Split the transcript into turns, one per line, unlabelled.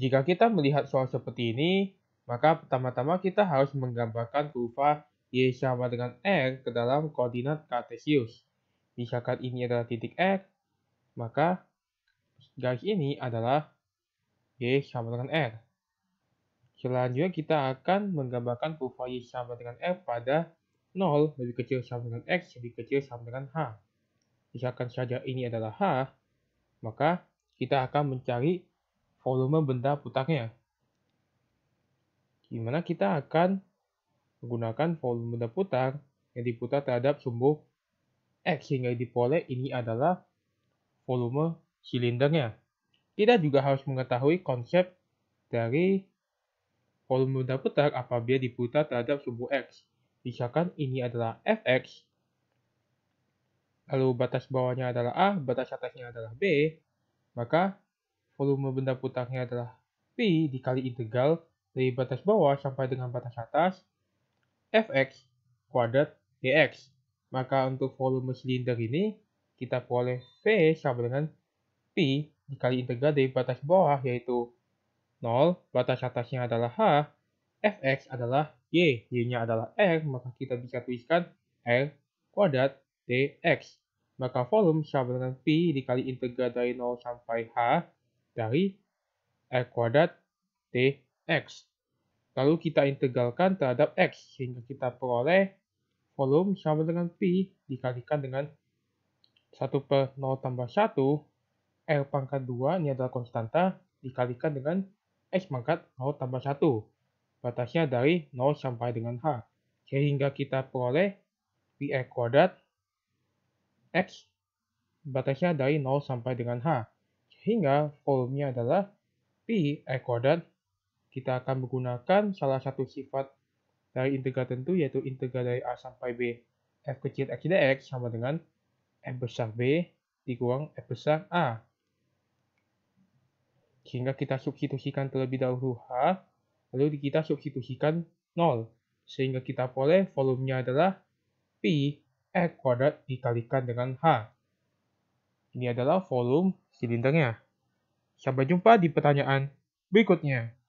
Jika kita melihat soal seperti ini, maka pertama-tama kita harus menggambarkan kurva Y sama dengan R ke dalam koordinat kartesius. Misalkan ini adalah titik x, maka garis ini adalah Y sama dengan R. Selanjutnya kita akan menggambarkan kurva Y sama dengan R pada 0 lebih kecil sama dengan X lebih kecil sama dengan H. Misalkan saja ini adalah H, maka kita akan mencari volume benda putarnya. Gimana kita akan menggunakan volume benda putar yang diputar terhadap sumbu X sehingga diperoleh ini adalah volume silindernya. Kita juga harus mengetahui konsep dari volume benda putar apabila diputar terhadap sumbu X. Misalkan ini adalah Fx, lalu batas bawahnya adalah A, batas atasnya adalah B, maka volume benda putarnya adalah P dikali integral dari batas bawah sampai dengan batas atas fx kuadrat dx. Maka untuk volume silinder ini, kita boleh V sama dengan P dikali integral dari batas bawah yaitu 0, batas atasnya adalah H, fx adalah Y, Y-nya adalah R, maka kita bisa tuliskan R kuadrat dx. Maka volume sama dengan P dikali integral dari 0 sampai H dari r kuadrat dx. Lalu kita integralkan terhadap x sehingga kita peroleh volume sama dengan P dikalikan dengan 1 per 0 tambah 1 R pangkat 2 ini adalah konstanta dikalikan dengan X pangkat 0 tambah 1 batasnya dari 0 sampai dengan H sehingga kita peroleh PR kuadrat X batasnya dari 0 sampai dengan H hingga volumenya adalah P e kuadrat. Kita akan menggunakan salah satu sifat dari integral tentu yaitu integral dari a sampai b f kecil x dx sama dengan f besar b dikurang f besar a. Sehingga kita substitusikan terlebih dahulu h, lalu kita substitusikan 0. Sehingga kita volume volumenya adalah P, e kuadrat dikalikan dengan h. Ini adalah volume silindernya. Sampai jumpa di pertanyaan berikutnya.